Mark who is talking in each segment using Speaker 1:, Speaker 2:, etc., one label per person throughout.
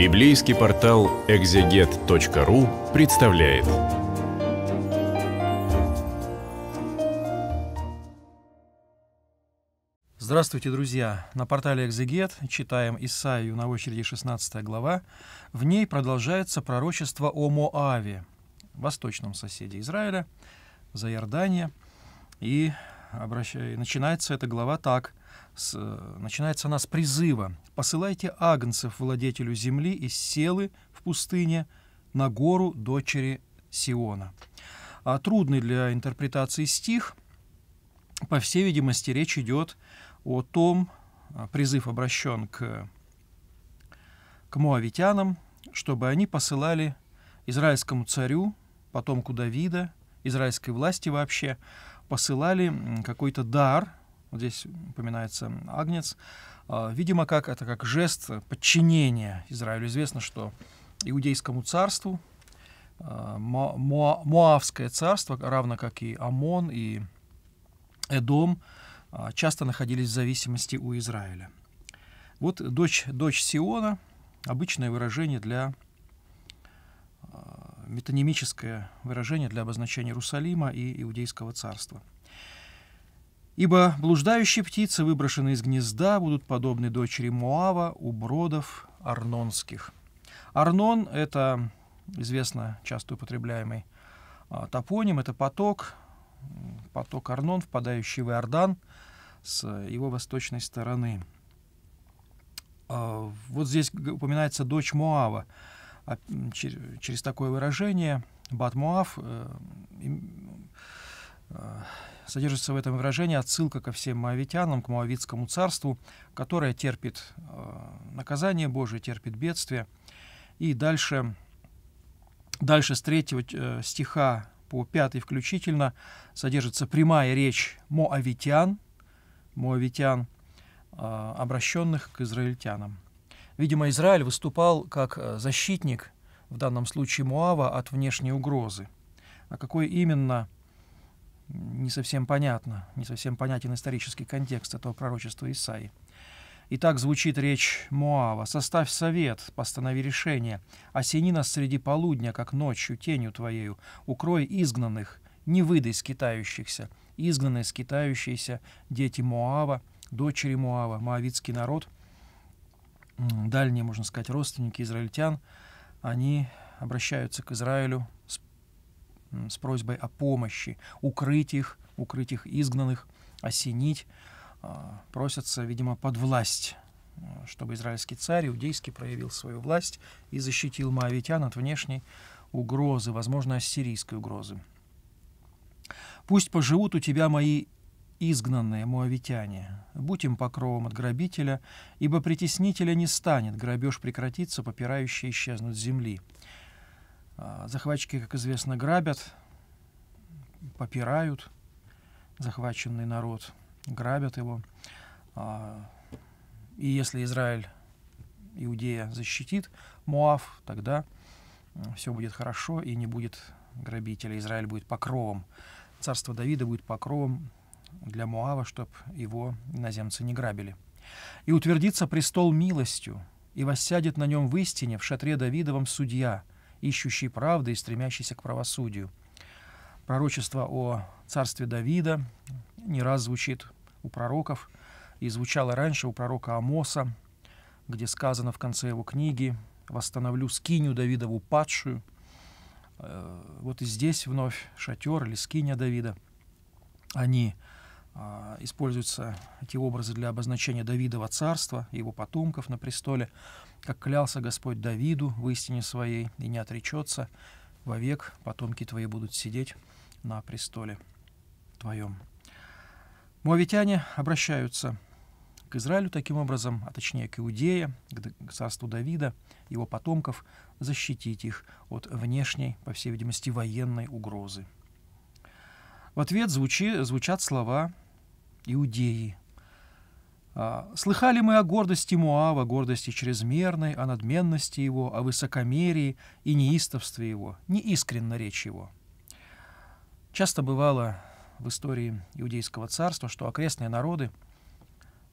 Speaker 1: Библейский портал экзегет.ру представляет. Здравствуйте, друзья! На портале «Экзегет» читаем Исаию, на очереди 16 глава. В ней продолжается пророчество о Моаве, восточном соседе Израиля, за Иордания. И обращая, начинается эта глава так с, э, начинается она с призыва «Посылайте агнцев владетелю земли из селы в пустыне на гору дочери Сиона». А трудный для интерпретации стих, по всей видимости, речь идет о том, э, призыв обращен к, к муавитянам, чтобы они посылали израильскому царю, потомку Давида, израильской власти вообще, посылали какой-то дар – вот здесь упоминается Агнец, а, видимо, как это как жест подчинения Израилю. Известно, что иудейскому царству, а, Моавское царство, равно как и Амон и Эдом, а, часто находились в зависимости у Израиля. Вот дочь, дочь Сиона – обычное выражение для метонимическое выражение для обозначения Иерусалима и Иудейского царства – Ибо блуждающие птицы, выброшенные из гнезда, будут подобны дочери Муава, убродов арнонских. Арнон — это известно часто употребляемый а, топоним, это поток, поток Арнон, впадающий в Иордан с его восточной стороны. А, вот здесь упоминается дочь Моава. А, через такое выражение Бат Моав э, Содержится в этом выражении отсылка ко всем моавитянам, к Моавитскому царству, которое терпит э, наказание Божие, терпит бедствие. И дальше, дальше с третьего э, стиха по пятый включительно содержится прямая речь моавитян, моавитян, э, обращенных к израильтянам. Видимо, Израиль выступал как защитник, в данном случае Муава, от внешней угрозы. А какой именно – не совсем понятно, не совсем понятен исторический контекст этого пророчества Исаи. И так звучит речь Моава. «Составь совет, постанови решение, осени нас среди полудня, как ночью, тенью твоею, укрой изгнанных, не выдай скитающихся, изгнанные скитающиеся дети Моава, дочери Моава, моавитский народ, дальние, можно сказать, родственники израильтян, они обращаются к Израилю с с просьбой о помощи, укрыть их, укрыть их изгнанных, осенить, а, просятся, видимо, под власть, э, чтобы израильский царь иудейский проявил свою власть и защитил маавитян от внешней угрозы, возможно, ассирийской угрозы. «Пусть поживут у тебя мои изгнанные муавитяне. Будь им покровом от грабителя, ибо притеснителя не станет, грабеж прекратится, попирающие исчезнут с земли. А, захватчики, как известно, грабят, попирают захваченный народ, грабят его. А, и если Израиль, Иудея защитит Муав, тогда все будет хорошо и не будет грабителя. Израиль будет покровом. Царство Давида будет покровом для Муава, чтобы его иноземцы не грабили. «И утвердится престол милостью, и воссядет на нем в истине в шатре Давидовом судья, ищущий правды и стремящийся к правосудию. Пророчество о царстве Давида не раз звучит у пророков и звучало раньше у пророка Амоса, где сказано в конце его книги «Восстановлю скиню Давидову падшую». Э, вот и здесь вновь шатер или скиня Давида. Они а, используются эти образы для обозначения Давидова царства, его потомков на престоле, как клялся Господь Давиду в истине своей и не отречется, вовек потомки твои будут сидеть на престоле твоем. Муавитяне обращаются к Израилю таким образом, а точнее к Иудее, к царству Давида, его потомков, защитить их от внешней, по всей видимости, военной угрозы. В ответ звучи, звучат слова иудеи. А, «Слыхали мы о гордости Муава, гордости чрезмерной, о надменности его, о высокомерии и неистовстве его, неискренна речь его». Часто бывало в истории Иудейского царства, что окрестные народы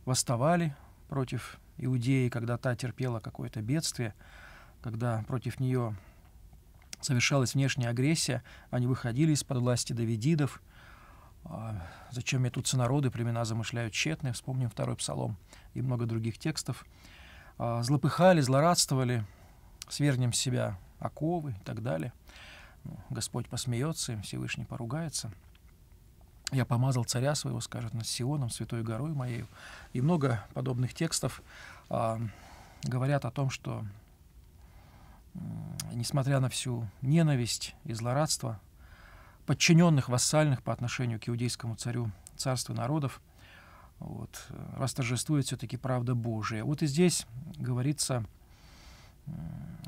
Speaker 1: восставали против Иудеи, когда та терпела какое-то бедствие, когда против нее совершалась внешняя агрессия, они выходили из-под власти давидидов. А, «Зачем мне тут народы, племена замышляют тщетные», вспомним второй псалом и много других текстов. А, Злопыхали, злорадствовали, свергнем с себя оковы и так далее. Ну, Господь посмеется Всевышний поругается. «Я помазал царя своего, скажет над Сионом, святой горой моей, И много подобных текстов а, говорят о том, что несмотря на всю ненависть и злорадство подчиненных вассальных по отношению к иудейскому царю царству народов, вот, расторжествует все-таки правда Божия. Вот и здесь говорится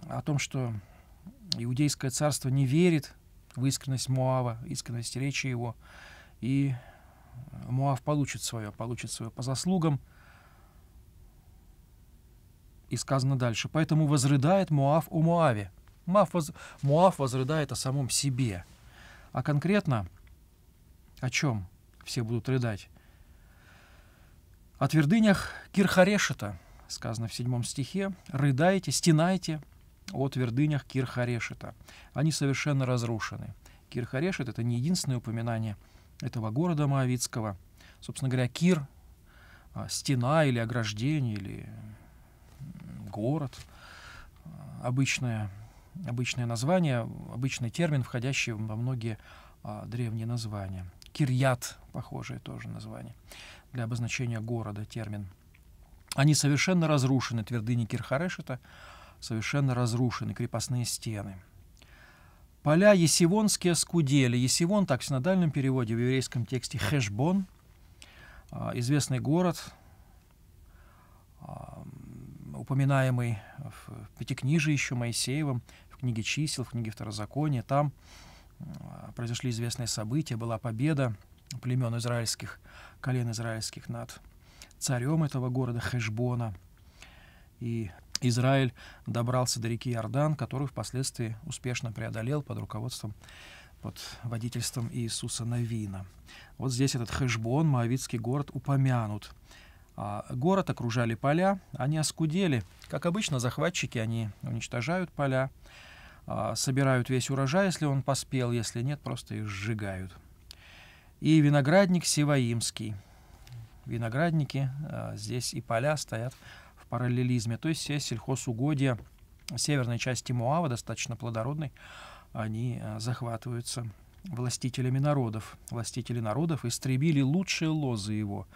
Speaker 1: о том, что иудейское царство не верит в искренность Моава, искренность речи его, и Моав получит свое, получит свое по заслугам – и сказано дальше. «Поэтому возрыдает Муав о Муаве». Муав, воз... Муав возрыдает о самом себе. А конкретно о чем все будут рыдать? О твердынях Кирхарешета, сказано в седьмом стихе, «Рыдайте, стенайте о твердынях Кирхарешета. Они совершенно разрушены». Кирхарешет — это не единственное упоминание этого города Моавицкого. Собственно говоря, Кир а, — стена или ограждение, или город, обычное, обычное название, обычный термин, входящий во многие а, древние названия. Кирьят, похожее тоже название, для обозначения города термин. Они совершенно разрушены, твердыни Кирхарешета, совершенно разрушены, крепостные стены. Поля есивонские скудели. Есивон, так в синодальном переводе, в еврейском тексте хешбон, а, известный город, а, упоминаемый в Пятикнижии еще Моисеевым, в книге чисел, в книге Второзакония. Там а, произошли известные события, была победа племен израильских, колен израильских над царем этого города Хешбона. И Израиль добрался до реки Иордан, которую впоследствии успешно преодолел под руководством, под водительством Иисуса Навина. Вот здесь этот Хешбон, Моавитский город, упомянут а, город окружали поля, они оскудели. Как обычно, захватчики, они уничтожают поля, а, собирают весь урожай, если он поспел, если нет, просто их сжигают. И виноградник Сиваимский. Виноградники, а, здесь и поля стоят в параллелизме. То есть все сельхозугодья северной части Муава, достаточно плодородной, они захватываются властителями народов. Властители народов истребили лучшие лозы его,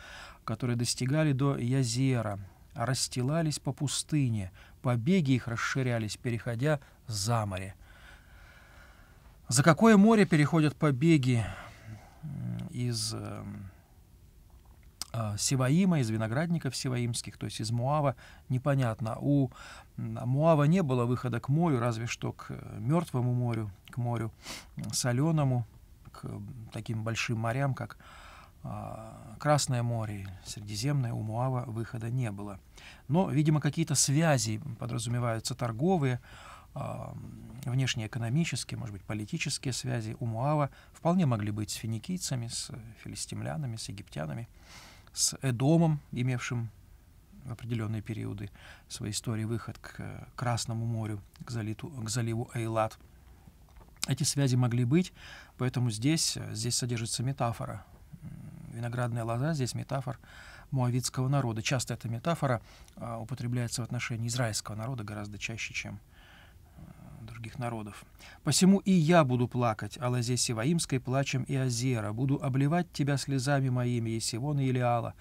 Speaker 1: которые достигали до Язера, расстилались по пустыне, побеги их расширялись, переходя за море. За какое море переходят побеги из эм, а, Севаима, из виноградников севаимских, то есть из Муава, непонятно. У Муава не было выхода к морю, разве что к э, Мертвому морю, к морю соленому, к таким большим морям, как а, Красное море, Средиземное, у Муава выхода не было. Но, видимо, какие-то связи подразумеваются торговые, а, внешнеэкономические, может быть, политические связи у Муава вполне могли быть с финикийцами, с э, филистимлянами, с египтянами с Эдомом, имевшим определенные периоды своей истории выход к э, Красному морю, к, залиту, к заливу Эйлат. Эти связи могли быть, поэтому здесь, э, здесь содержится метафора. Виноградная лоза, здесь метафор муавитского народа. Часто эта метафора а, употребляется в отношении израильского народа гораздо чаще, чем других народов. Посему и я буду плакать о лозе Сиваимской плачем и озера, буду обливать тебя слезами моими, Есивона и Илиала,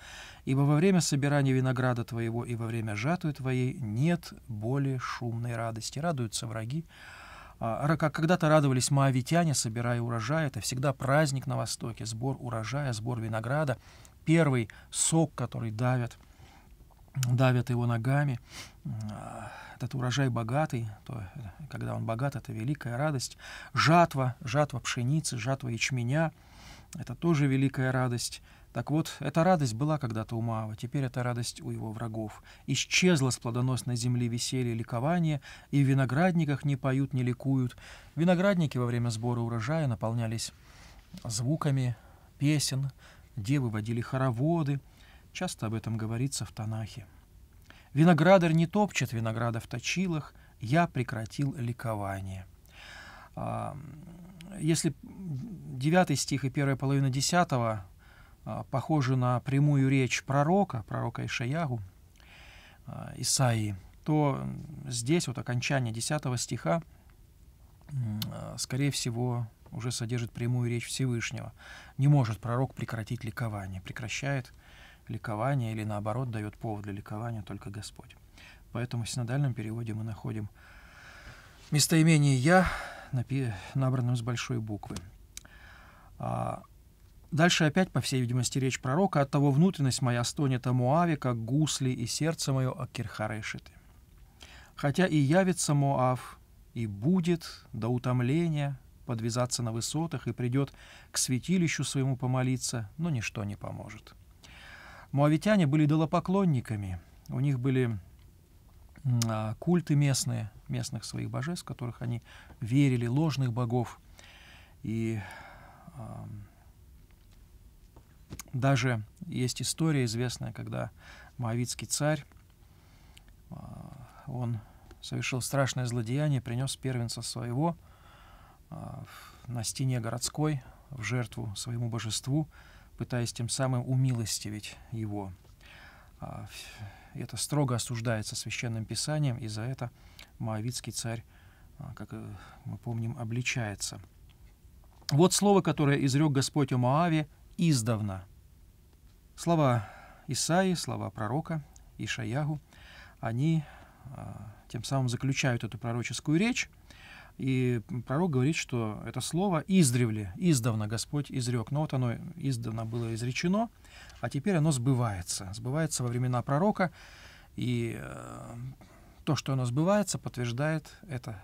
Speaker 1: ибо во время собирания винограда твоего и во время жатвы твоей нет более шумной радости. Радуются враги, а, как когда-то радовались моавитяне, собирая урожай. Это всегда праздник на Востоке, сбор урожая, сбор винограда, первый сок, который давят – давят его ногами. Этот урожай богатый, то, когда он богат, это великая радость. Жатва, жатва пшеницы, жатва ячменя, это тоже великая радость. Так вот, эта радость была когда-то у Маава, теперь эта радость у его врагов. Исчезла с плодоносной земли веселье и ликование, и в виноградниках не поют, не ликуют. Виноградники во время сбора урожая наполнялись звуками песен, девы водили хороводы, Часто об этом говорится в Танахе. Виноградарь не топчет винограда в точилах, я прекратил ликование. А, если 9 стих и первая половина 10 а, похожи на прямую речь пророка, пророка Ишаягу, а, Исаии, то здесь вот окончание 10 стиха, скорее всего, уже содержит прямую речь Всевышнего. Не может пророк прекратить ликование, прекращает ликование или наоборот дает повод для ликования только Господь. Поэтому в синодальном переводе мы находим местоимение «я», набранным с большой буквы. А, дальше опять, по всей видимости, речь пророка. от того внутренность моя стонет о Муаве, как гусли, и сердце мое о Кирхарешите. Хотя и явится Моав, и будет до утомления подвязаться на высотах, и придет к святилищу своему помолиться, но ничто не поможет». Муавитяне были долопоклонниками, У них были а, культы местные, местных своих божеств, которых они верили, ложных богов. И а, даже есть история известная, когда Моавитский царь, а, он совершил страшное злодеяние, принес первенца своего а, на стене городской в жертву своему божеству, пытаясь тем самым умилостивить его. А, это строго осуждается Священным Писанием, и за это Моавицкий царь, а, как э, мы помним, обличается. Вот слово, которое изрек Господь у Моаве издавна. Слова Исаи, слова пророка Ишаягу, они а, тем самым заключают эту пророческую речь, и пророк говорит, что это слово издревле, издавна Господь изрек. Но вот оно издавна было изречено, а теперь оно сбывается. Сбывается во времена пророка, и э, то, что оно сбывается, подтверждает это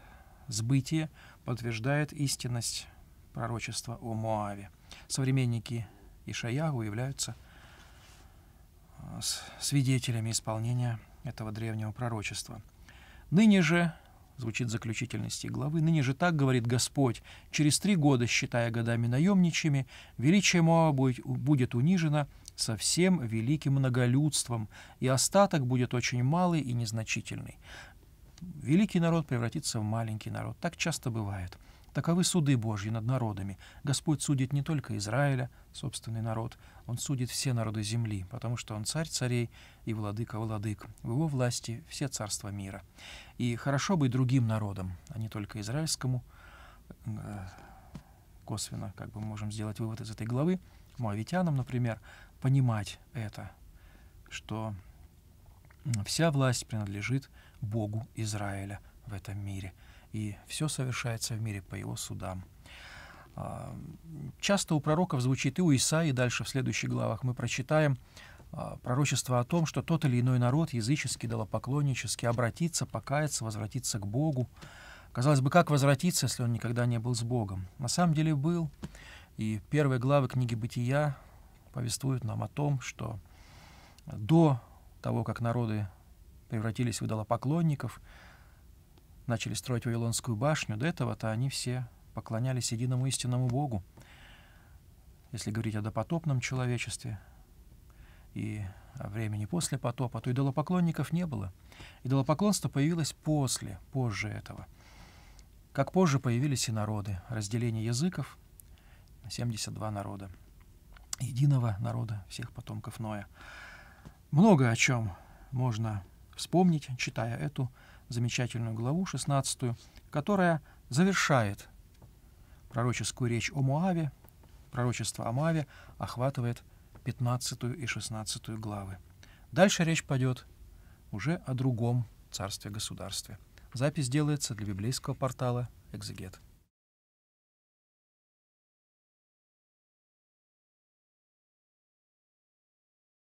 Speaker 1: сбытие, подтверждает истинность пророчества о Моаве. Современники Ишаягу являются э, свидетелями исполнения этого древнего пророчества. Ныне же звучит заключительный стих главы. «Ныне же так говорит Господь, через три года, считая годами наемничьими, величие Моаба будет унижено со всем великим многолюдством, и остаток будет очень малый и незначительный. Великий народ превратится в маленький народ. Так часто бывает. Таковы суды Божьи над народами. Господь судит не только Израиля, собственный народ, Он судит все народы земли, потому что Он царь царей и владыка владык. В Его власти все царства мира. И хорошо бы и другим народам, а не только израильскому, э, косвенно, как бы мы можем сделать вывод из этой главы, муавитянам, например, понимать это, что вся власть принадлежит Богу Израиля в этом мире – и все совершается в мире по его судам. А, часто у пророков звучит и у Исаи, дальше в следующих главах мы прочитаем а, пророчество о том, что тот или иной народ языческий, долопоклоннический обратится, покается, возвратится к Богу. Казалось бы, как возвратиться, если он никогда не был с Богом? На самом деле был. И первые главы книги «Бытия» повествуют нам о том, что до того, как народы превратились в идолопоклонников, поклонников, начали строить Вавилонскую башню, до этого-то они все поклонялись единому истинному Богу. Если говорить о допотопном человечестве и о времени после потопа, то идолопоклонников не было. Идолопоклонство появилось после, позже этого. Как позже появились и народы, разделение языков на 72 народа, единого народа всех потомков Ноя. Много о чем можно вспомнить, читая эту замечательную главу 16, которая завершает пророческую речь о Моаве, пророчество о Моаве охватывает 15 и 16 главы. Дальше речь пойдет уже о другом царстве-государстве. Запись делается для библейского портала «Экзегет».